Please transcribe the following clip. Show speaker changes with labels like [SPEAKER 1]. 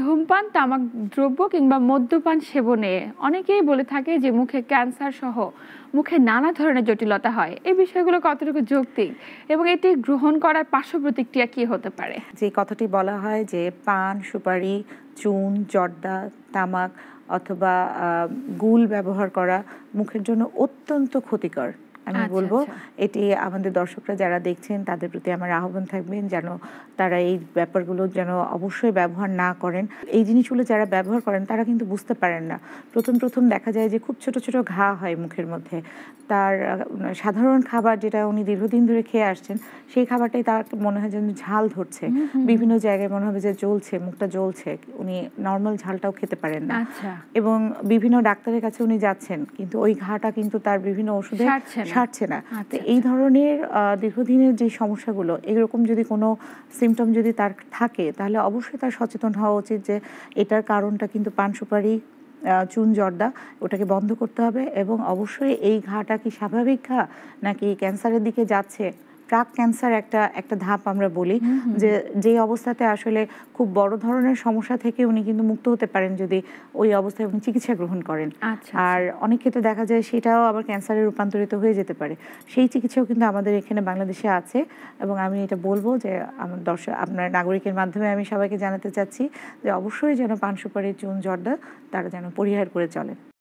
[SPEAKER 1] ধূমপান তামাক দ্রব্য কিংবা মদ্যপান সেবনে অনেকেই বলে থাকে যে মুখে ক্যান্সার সহ মুখে নানা ধরনের জটিলতা হয় এই বিষয়গুলো কতটুকু যৌক্তিক এবং এটি গ্রহণ করার পার্শ্ব প্রতিক্রিয়া কি হতে পারে যে কথাটি বলা হয় যে পান সুপারি চুন জর্দা তামাক অথবা গুল ব্যবহার করা মুখের জন্য অত্যন্ত ক্ষতিকর আমি আচ্ছা, বলবো আচ্ছা। এটি আমাদের দর্শকরা যারা দেখছেন তাদের প্রতি আমার আহ্বান থাকবেন যেন তারা এই ব্যাপারগুলো যেন অবশ্যই ব্যবহার না করেন এই জিনিসগুলো যারা ব্যবহার করেন তারা কিন্তু বুঝতে পারেন না প্রথম প্রথম দেখা যায় যে খুব ছোট ছোট ঘা হয় মুখের মধ্যে তার সাধারণ খাবার যেটা উনি দীর্ঘদিন ধরে খেয়ে আসছেন সেই খাবারটাই তার মনে হয় যেন ঝাল ধরছে বিভিন্ন জায়গায় মনে হবে যে জ্বলছে মুখটা জ্বলছে উনি নর্মাল ঝালটাও খেতে পারেন না আচ্ছা। এবং বিভিন্ন ডাক্তারের কাছে উনি যাচ্ছেন কিন্তু ওই ঘাটা কিন্তু তার বিভিন্ন ওষুধে ছাড়ছে না তো আচ্ছা, এই আচ্ছা। ধরনের দীর্ঘদিনের যে সমস্যাগুলো এরকম যদি কোনো সিমটম যদি তার থাকে তাহলে অবশ্যই তার সচেতন হওয়া উচিত যে এটার কারণটা কিন্তু পান সুপারি চুন জর্দা ওটাকে বন্ধ করতে হবে এবং অবশ্যই এই ঘাটা কি স্বাভাবিক ঘা নাকি ক্যান্সারের দিকে যাচ্ছে প্রাক ক্যান্সার একটা একটা ধাপ আমরা বলি যে যে অবস্থাতে আসলে খুব বড় ধরনের সমস্যা থেকে উনি কিন্তু মুক্ত হতে পারেন যদি ওই অবস্থায় উনি চিকিৎসা গ্রহণ করেন আচ্ছা, আচ্ছা। আর অনেক ক্ষেত্রে দেখা যায় সেটাও আবার ক্যান্সারে রূপান্তরিত হয়ে যেতে পারে সেই চিকিৎসাও কিন্তু আমাদের এখানে বাংলাদেশে আছে এবং আমি এটা বলবো যে আমার দর্শক আপনার নাগরিকের মাধ্যমে আমি সবাইকে জানাতে চাচ্ছি যে অবশ্যই যেন পান সুপারি চুন জর্দা তারা যেন পরিহার করে চলেন